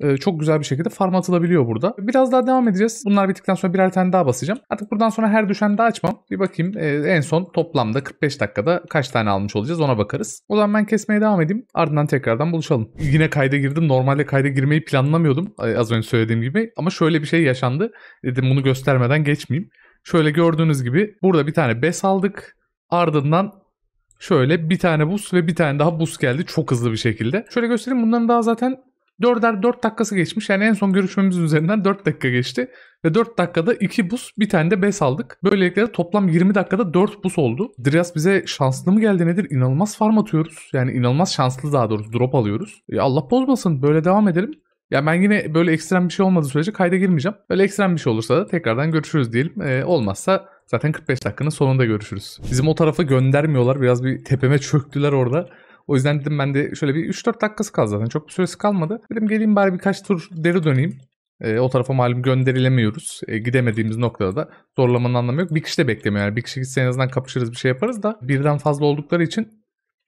ee, çok güzel bir şekilde farm atılabiliyor burada. Biraz daha devam edeceğiz. Bunlar bittikten sonra birer tane daha basacağım. Artık buradan sonra her düşen daha açmam. Bir bakayım e, en son toplamda 45 dakikada kaç tane almış olacağız ona bakarız. O zaman ben kesmeye devam edeyim. Ardından tekrardan buluşalım. Yine kayda girdim. Normalde kayda girmeyi planlamıyordum e, az önce söylediğim gibi. Ama şöyle bir şey yaşandı. Dedim bunu göstermeden geçmeyeyim. Şöyle gördüğünüz gibi burada bir tane bes aldık. Ardından Şöyle bir tane buz ve bir tane daha buz geldi çok hızlı bir şekilde. Şöyle göstereyim bunların daha zaten 4'er 4 dakikası geçmiş. Yani en son görüşmemiz üzerinden 4 dakika geçti. Ve 4 dakikada 2 bus bir tane de bes aldık. Böylelikle de toplam 20 dakikada 4 bus oldu. Drias bize şanslı mı geldi nedir? İnanılmaz farm atıyoruz. Yani inanılmaz şanslı daha doğrusu drop alıyoruz. E Allah bozmasın böyle devam edelim. Ya ben yine böyle ekstrem bir şey olmadığı sürece kayda girmeyeceğim. Böyle ekstrem bir şey olursa da tekrardan görüşürüz diyelim. E, olmazsa zaten 45 dakikanın sonunda görüşürüz. Bizim o tarafa göndermiyorlar. Biraz bir tepeme çöktüler orada. O yüzden dedim ben de şöyle bir 3-4 dakikası kaldı zaten. Çok bir süresi kalmadı. Dedim geleyim bari birkaç tur deri döneyim. E, o tarafa malum gönderilemiyoruz. E, gidemediğimiz noktada da zorlamanın anlamı yok. Bir kişi de beklemiyor. Yani bir kişi gitse en azından kapışırız bir şey yaparız da birden fazla oldukları için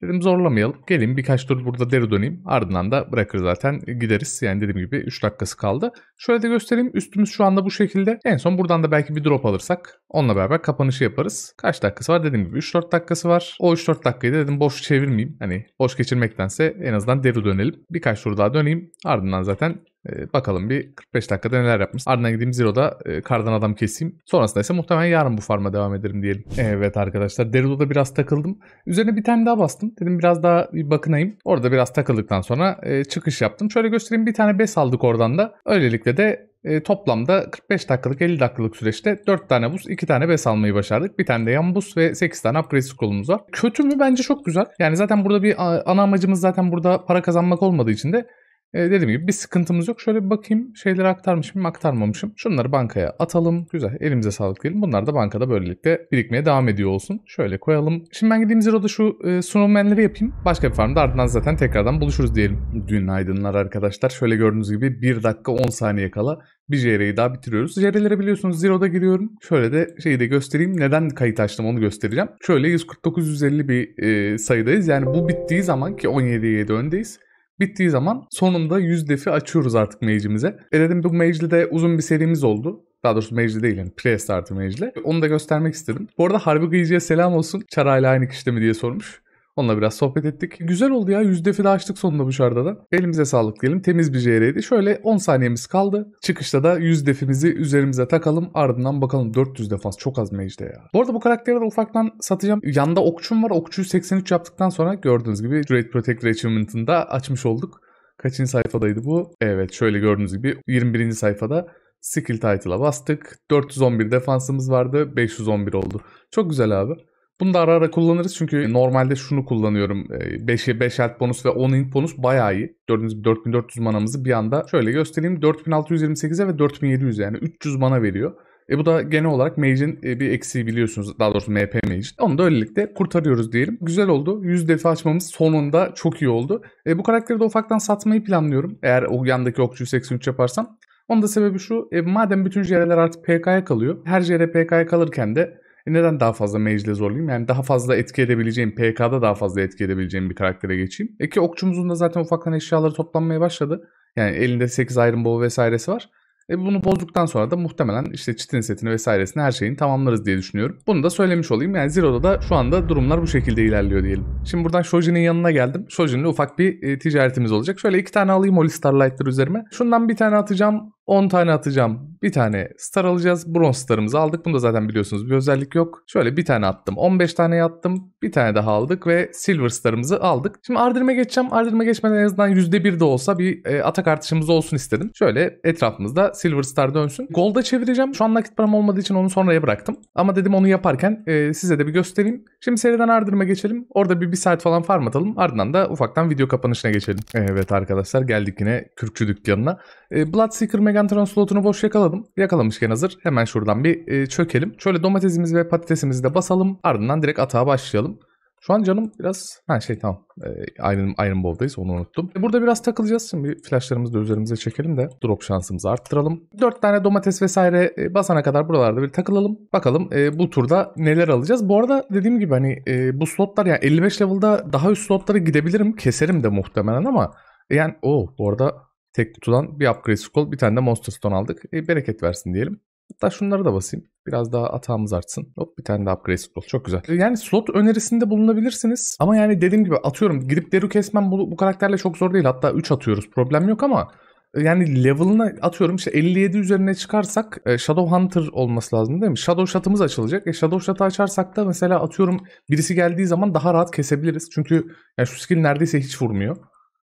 Dedim zorlamayalım. Gelin birkaç tur burada deri döneyim. Ardından da bırakır zaten e, gideriz. Yani dediğim gibi 3 dakikası kaldı. Şöyle de göstereyim. Üstümüz şu anda bu şekilde. En son buradan da belki bir drop alırsak onunla beraber kapanışı yaparız. Kaç dakikası var? Dediğim gibi 3-4 dakikası var. O 3-4 dakikayı da dedim boş çevirmeyeyim. Hani boş geçirmektense en azından deri dönelim. Birkaç tur daha döneyim. Ardından zaten e, bakalım bir 45 dakikada neler yapmış. Ardından gideyim Zero'da e, kardan adam keseyim. Sonrasında ise muhtemelen yarın bu farma devam ederim diyelim. Evet arkadaşlar Deruda'da biraz takıldım. Üzerine bir tane daha bastım. Dedim biraz daha bir bakınayım. Orada biraz takıldıktan sonra e, çıkış yaptım. Şöyle göstereyim bir tane bes aldık oradan da. Öylelikle de e, toplamda 45 dakikalık 50 dakikalık süreçte 4 tane buz 2 tane bes almayı başardık. Bir tane de yan buz ve 8 tane upgrade scrollumuz var. Kötü mü? Bence çok güzel. Yani zaten burada bir ana amacımız zaten burada para kazanmak olmadığı için de e, dediğim gibi bir sıkıntımız yok. Şöyle bir bakayım şeyleri aktarmışım aktarmamışım. Şunları bankaya atalım. Güzel elimize sağlık diyelim. Bunlar da bankada böylelikle birikmeye devam ediyor olsun. Şöyle koyalım. Şimdi ben gideyim Zero'da şu e, sunulmenleri yapayım. Başka bir farmda ardından zaten tekrardan buluşuruz diyelim. Günaydınlar arkadaşlar. Şöyle gördüğünüz gibi 1 dakika 10 saniye kala bir JR'yi daha bitiriyoruz. JR'lere biliyorsunuz Zero'da giriyorum. Şöyle de şeyi de göstereyim. Neden kayıt açtım onu göstereceğim. Şöyle 149-150 bir e, sayıdayız. Yani bu bittiği zaman ki 17 7 öndeyiz. Bittiği zaman sonunda 100 defi açıyoruz artık mage'imize. E dedim bu mage'li uzun bir serimiz oldu. Daha doğrusu Mecli değil yani pre-startı Mecli. Onu da göstermek istedim. Bu arada Harbi Gıyıcı'ya selam olsun. Çarayla aynı kişide mi diye sormuş. Onunla biraz sohbet ettik. Güzel oldu ya. Yüz defile açtık sonunda bu şardada. Elimize sağlık diyelim. Temiz bir JR'ydi. Şöyle 10 saniyemiz kaldı. Çıkışta da yüz defimizi üzerimize takalım. Ardından bakalım 400 defans. Çok az mecde ya. Bu arada bu karakteri de ufaktan satacağım. Yanda okçum var. Okçuyu 83 yaptıktan sonra gördüğünüz gibi Great Protector Achievement'ını da açmış olduk. Kaçıncı sayfadaydı bu? Evet şöyle gördüğünüz gibi 21. sayfada skill title'a bastık. 411 defansımız vardı. 511 oldu. Çok güzel abi. Bunu da ara ara kullanırız çünkü normalde şunu kullanıyorum. 5'e ee, 5 health bonus ve 10 int bonus bayağı iyi. Gördüğünüz gibi 4400 manamızı bir anda şöyle göstereyim. 4628'e ve 4700 yani 300 mana veriyor. E bu da genel olarak mage'in e, bir eksiği biliyorsunuz. Daha doğrusu MP mage. Onu da öylelikle kurtarıyoruz diyelim. Güzel oldu. 100 defa açmamız sonunda çok iyi oldu. E bu karakteri de ufaktan satmayı planlıyorum. Eğer o yandaki okçuyu 83 yaparsam. Onun da sebebi şu. E, madem bütün JR'ler artık PK'ya kalıyor. Her JR PK'ya kalırken de e, neden daha fazla mage'le zorlayayım? Yani daha fazla etki edebileceğim, PK'da daha fazla etki edebileceğim bir karaktere geçeyim. E ki okçumuzun da zaten ufaktan eşyaları toplanmaya başladı. Yani elinde 8 Iron Ball vesairesi var. E bunu bozduktan sonra da muhtemelen işte çitin setini vesairesini her şeyini tamamlarız diye düşünüyorum. Bunu da söylemiş olayım. Yani Zero'da da şu anda durumlar bu şekilde ilerliyor diyelim. Şimdi buradan Shoji'nin yanına geldim. Shoji'nin ufak bir e, ticaretimiz olacak. Şöyle iki tane alayım Holy Starlight'lar üzerime. Şundan bir tane atacağım. 10 tane atacağım. Bir tane star alacağız. Bronz starımızı aldık. Bunu da zaten biliyorsunuz bir özellik yok. Şöyle bir tane attım. 15 tane attım. Bir tane daha aldık ve silver starımızı aldık. Şimdi ardırma geçeceğim. Ardırma geçmeden en azından %1 de olsa bir e, atak artışımız olsun istedim. Şöyle etrafımızda silver star dönsün. Gold'a çevireceğim. Şu an nakit param olmadığı için onu sonraya bıraktım. Ama dedim onu yaparken e, size de bir göstereyim. Şimdi seriden ardırma geçelim. Orada bir, bir saat falan farm atalım. Ardından da ufaktan video kapanışına geçelim. Evet arkadaşlar geldik yine kürkçü dükkanına. E, Bloodseeker Mega Gargantuan slotunu boş yakaladım. Yakalamışken hazır hemen şuradan bir e, çökelim. Şöyle domatesimizi ve patatesimizi de basalım. Ardından direkt atağa başlayalım. Şu an canım biraz... Ha şey tamam. Ee, Iron, Iron Ball'dayız onu unuttum. E, burada biraz takılacağız. Şimdi flashlarımızı da üzerimize çekelim de drop şansımızı arttıralım. 4 tane domates vesaire e, basana kadar buralarda bir takılalım. Bakalım e, bu turda neler alacağız. Bu arada dediğim gibi hani e, bu slotlar yani 55 level'da daha üst slotlara gidebilirim. Keserim de muhtemelen ama... E, yani o oh, bu arada Tek kutudan bir upgrade scroll bir tane de monster stone aldık. E, bereket versin diyelim. Hatta şunları da basayım. Biraz daha atağımız artsın. Hop bir tane de upgrade scroll. Çok güzel. E, yani slot önerisinde bulunabilirsiniz. Ama yani dediğim gibi atıyorum. Gidip deru kesmem bu, bu karakterle çok zor değil. Hatta 3 atıyoruz. Problem yok ama e, yani level'ına atıyorum işte 57 üzerine çıkarsak e, Shadow Hunter olması lazım değil mi? Shadow Shot'ımız açılacak. E, Shadow Shot'ı açarsak da mesela atıyorum birisi geldiği zaman daha rahat kesebiliriz. Çünkü yani şu skill neredeyse hiç vurmuyor.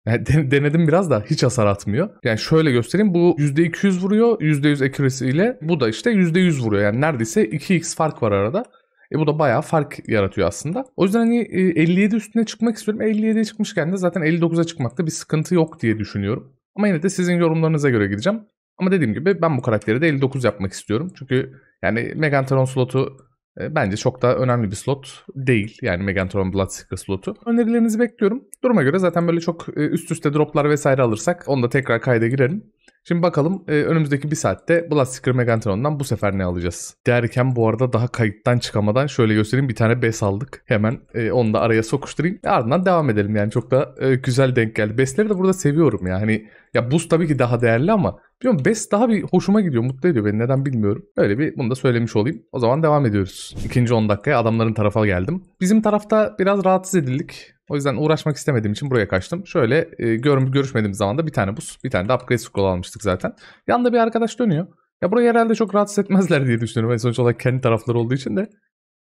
Yani denedim biraz da hiç hasar atmıyor. Yani şöyle göstereyim bu %200 vuruyor %100 accuracy ile bu da işte %100 vuruyor. Yani neredeyse 2x fark var arada. E bu da bayağı fark yaratıyor aslında. O yüzden hani 57 e, üstüne çıkmak istiyorum. 57'ye çıkmışken de zaten 59'a çıkmakta bir sıkıntı yok diye düşünüyorum. Ama yine de sizin yorumlarınıza göre gideceğim. Ama dediğim gibi ben bu karakteri de 59 yapmak istiyorum. Çünkü yani Megatron slotu e, bence çok da önemli bir slot değil. Yani Megatron Bloodseeker slotu. Önerilerinizi bekliyorum. Duruma göre zaten böyle çok e, üst üste droplar vesaire alırsak onu da tekrar kayda girerim. Şimdi bakalım e, önümüzdeki bir saatte Bloodseeker Megatron'dan bu sefer ne alacağız? Derken bu arada daha kayıttan çıkamadan şöyle göstereyim bir tane bes aldık. Hemen e, onu da araya sokuşturayım. E, ardından devam edelim yani çok da e, güzel denk geldi. Besleri de burada seviyorum yani. ya buz tabii ki daha değerli ama biliyor musun Best daha bir hoşuma gidiyor, mutlu ediyor beni. Neden bilmiyorum. Öyle bir bunu da söylemiş olayım. O zaman devam ediyoruz. İkinci 10 dakikaya adamların tarafa geldim. Bizim tarafta biraz rahatsız edildik. O yüzden uğraşmak istemediğim için buraya kaçtım. Şöyle e, gör, görüşmediğim zaman da bir tane buz, bir tane de upgrade scroll almıştık zaten. Yanında bir arkadaş dönüyor. Ya burayı herhalde çok rahatsız etmezler diye düşünüyorum. Yani sonuç olarak kendi tarafları olduğu için de.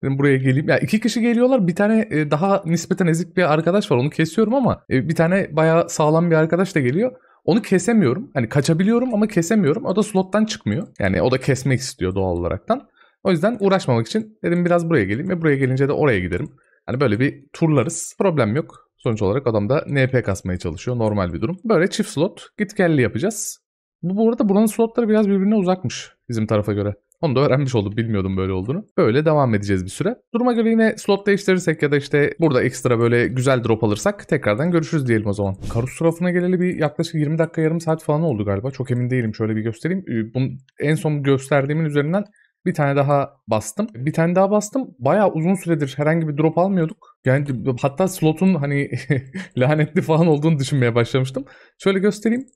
Dedim buraya geleyim. Ya iki kişi geliyorlar. Bir tane e, daha nispeten ezik bir arkadaş var. Onu kesiyorum ama e, bir tane bayağı sağlam bir arkadaş da geliyor. Onu kesemiyorum. Hani kaçabiliyorum ama kesemiyorum. O da slottan çıkmıyor. Yani o da kesmek istiyor doğal olaraktan. O yüzden uğraşmamak için dedim biraz buraya geleyim ve buraya gelince de oraya giderim. Hani böyle bir turlarız. Problem yok. Sonuç olarak adam da NP kasmaya çalışıyor. Normal bir durum. Böyle çift slot gitgelli yapacağız. Bu, burada buranın slotları biraz birbirine uzakmış bizim tarafa göre. Onu da öğrenmiş oldum. Bilmiyordum böyle olduğunu. Böyle devam edeceğiz bir süre. Duruma göre yine slot değiştirirsek ya da işte burada ekstra böyle güzel drop alırsak tekrardan görüşürüz diyelim o zaman. Karus tarafına geleli bir yaklaşık 20 dakika yarım saat falan oldu galiba. Çok emin değilim. Şöyle bir göstereyim. Ee, Bunu en son gösterdiğimin üzerinden bir tane daha bastım. Bir tane daha bastım. Bayağı uzun süredir herhangi bir drop almıyorduk. Yani hatta slotun hani lanetli falan olduğunu düşünmeye başlamıştım. Şöyle göstereyim.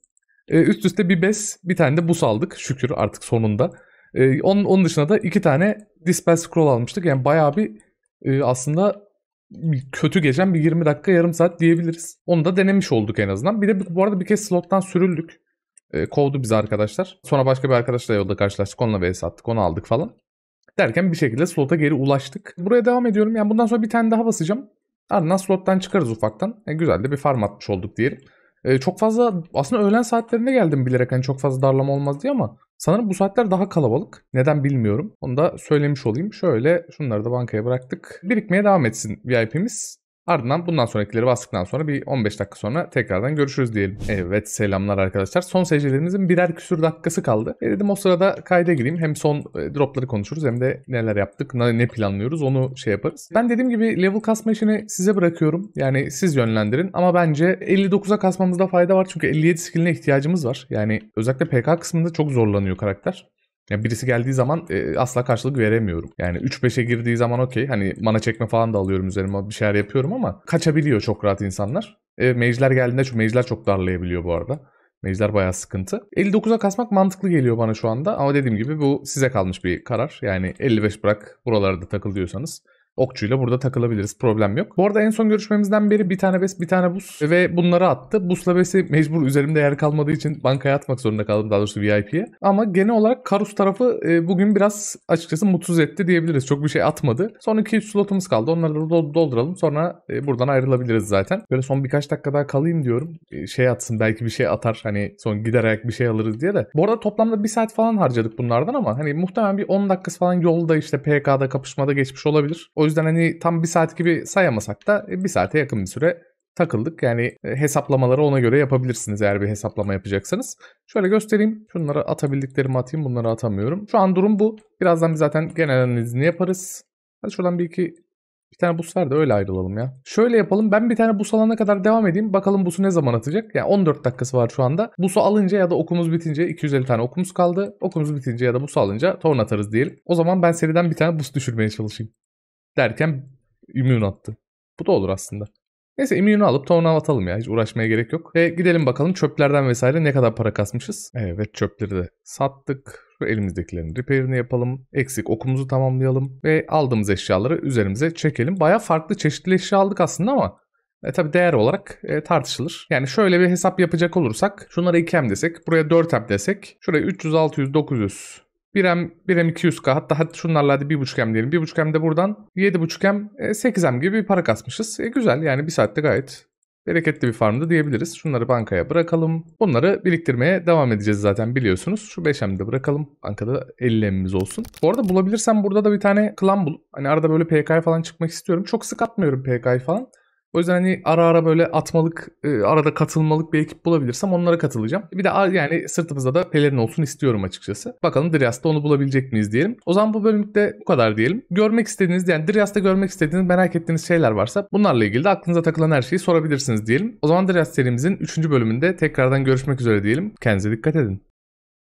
Ee, üst üste bir bes, bir tane de bus aldık. Şükür artık sonunda. Ee, onun, onun dışında da iki tane dispel scroll almıştık. Yani bayağı bir e, aslında kötü geçen bir 20 dakika yarım saat diyebiliriz. Onu da denemiş olduk en azından. Bir de bu arada bir kez slottan sürüldük. E, kovdu bizi arkadaşlar. Sonra başka bir arkadaşla yolda karşılaştık. Onunla vs attık. Onu aldık falan. Derken bir şekilde slota geri ulaştık. Buraya devam ediyorum. Yani bundan sonra bir tane daha basacağım. Ardından slottan çıkarız ufaktan. E, güzel de bir farm atmış olduk diyelim. E, çok fazla aslında öğlen saatlerinde geldim bilerek hani çok fazla darlama olmaz diye ama sanırım bu saatler daha kalabalık. Neden bilmiyorum. Onu da söylemiş olayım. Şöyle şunları da bankaya bıraktık. Birikmeye devam etsin VIP'miz. Ardından bundan sonrakileri bastıktan sonra bir 15 dakika sonra tekrardan görüşürüz diyelim. Evet selamlar arkadaşlar. Son seyircilerimizin birer küsür dakikası kaldı. E dedim o sırada kayda gireyim. Hem son e, dropları konuşuruz hem de neler yaptık, ne, ne planlıyoruz onu şey yaparız. Ben dediğim gibi level kasma işini size bırakıyorum. Yani siz yönlendirin ama bence 59'a kasmamızda fayda var. Çünkü 57 skilline ihtiyacımız var. Yani özellikle PK kısmında çok zorlanıyor karakter. Ya birisi geldiği zaman e, asla karşılık veremiyorum. Yani 3-5'e girdiği zaman okey hani mana çekme falan da alıyorum üzerime bir şeyler yapıyorum ama kaçabiliyor çok rahat insanlar. E, mage'ler geldiğinde çünkü mage'ler çok darlayabiliyor bu arada. Mage'ler bayağı sıkıntı. 59'a kasmak mantıklı geliyor bana şu anda ama dediğim gibi bu size kalmış bir karar. Yani 55 bırak buralarda takıl diyorsanız okçuyla burada takılabiliriz. Problem yok. Bu arada en son görüşmemizden beri bir tane bes bir tane bus ve bunları attı. Busla besi mecbur üzerimde yer kalmadığı için bankaya atmak zorunda kaldım daha doğrusu VIP'ye. Ama genel olarak Karus tarafı e, bugün biraz açıkçası mutsuz etti diyebiliriz. Çok bir şey atmadı. Son 2-3 slotumuz kaldı. Onları da dolduralım. Sonra e, buradan ayrılabiliriz zaten. Böyle son birkaç dakika daha kalayım diyorum. E, şey atsın belki bir şey atar. Hani son gider ayak bir şey alırız diye de. Bu arada toplamda 1 saat falan harcadık bunlardan ama hani muhtemelen bir 10 dakikası falan yolda işte PK'da kapışmada geçmiş olabilir. O o yüzden hani tam bir saat gibi sayamasak da e, bir saate yakın bir süre takıldık. Yani e, hesaplamaları ona göre yapabilirsiniz eğer bir hesaplama yapacaksanız. Şöyle göstereyim. Şunları atabildiklerimi atayım. Bunları atamıyorum. Şu an durum bu. Birazdan biz zaten genel analizini yaparız. Hadi şuradan bir iki bir tane bus ver de öyle ayrılalım ya. Şöyle yapalım. Ben bir tane bus alana kadar devam edeyim. Bakalım busu ne zaman atacak. Yani 14 dakikası var şu anda. Busu alınca ya da okumuz bitince 250 tane okumuz kaldı. Okumuz bitince ya da busu alınca torn atarız diyelim. O zaman ben seriden bir tane bus düşürmeye çalışayım derken immune attı. Bu da olur aslında. Neyse immuni'yi alıp tornava atalım ya. Hiç uğraşmaya gerek yok. Ve gidelim bakalım çöplerden vesaire ne kadar para kasmışız. Evet çöpleri de sattık. Şu elimizdekilerin repair'ini yapalım. Eksik okumuzu tamamlayalım. Ve aldığımız eşyaları üzerimize çekelim. Baya farklı çeşitli eşya aldık aslında ama e tabi değer olarak e, tartışılır. Yani şöyle bir hesap yapacak olursak şunlara 2M desek, buraya 4M desek, şuraya 300, 600, 900 1M, 1M 200K hatta hadi şunlarla hadi 1.5M diyelim. 15 de buradan 7.5M, 8M e, gibi bir para kasmışız. E güzel yani bir saatte gayet bereketli bir farmdı diyebiliriz. Şunları bankaya bırakalım. Bunları biriktirmeye devam edeceğiz zaten biliyorsunuz. Şu 5M'i de bırakalım. Bankada 50M'imiz olsun. Bu arada bulabilirsem burada da bir tane klan bul. Hani arada böyle PK falan çıkmak istiyorum. Çok sık atmıyorum PK falan. O yüzden hani ara ara böyle atmalık, e, arada katılmalık bir ekip bulabilirsem onlara katılacağım. Bir de yani sırtımızda da pelerin olsun istiyorum açıkçası. Bakalım Drias'ta onu bulabilecek miyiz diyelim. O zaman bu bölümde bu kadar diyelim. Görmek istediğiniz yani Drias'ta görmek istediğiniz merak ettiğiniz şeyler varsa bunlarla ilgili de aklınıza takılan her şeyi sorabilirsiniz diyelim. O zaman Drias serimizin 3. bölümünde tekrardan görüşmek üzere diyelim. Kendinize dikkat edin.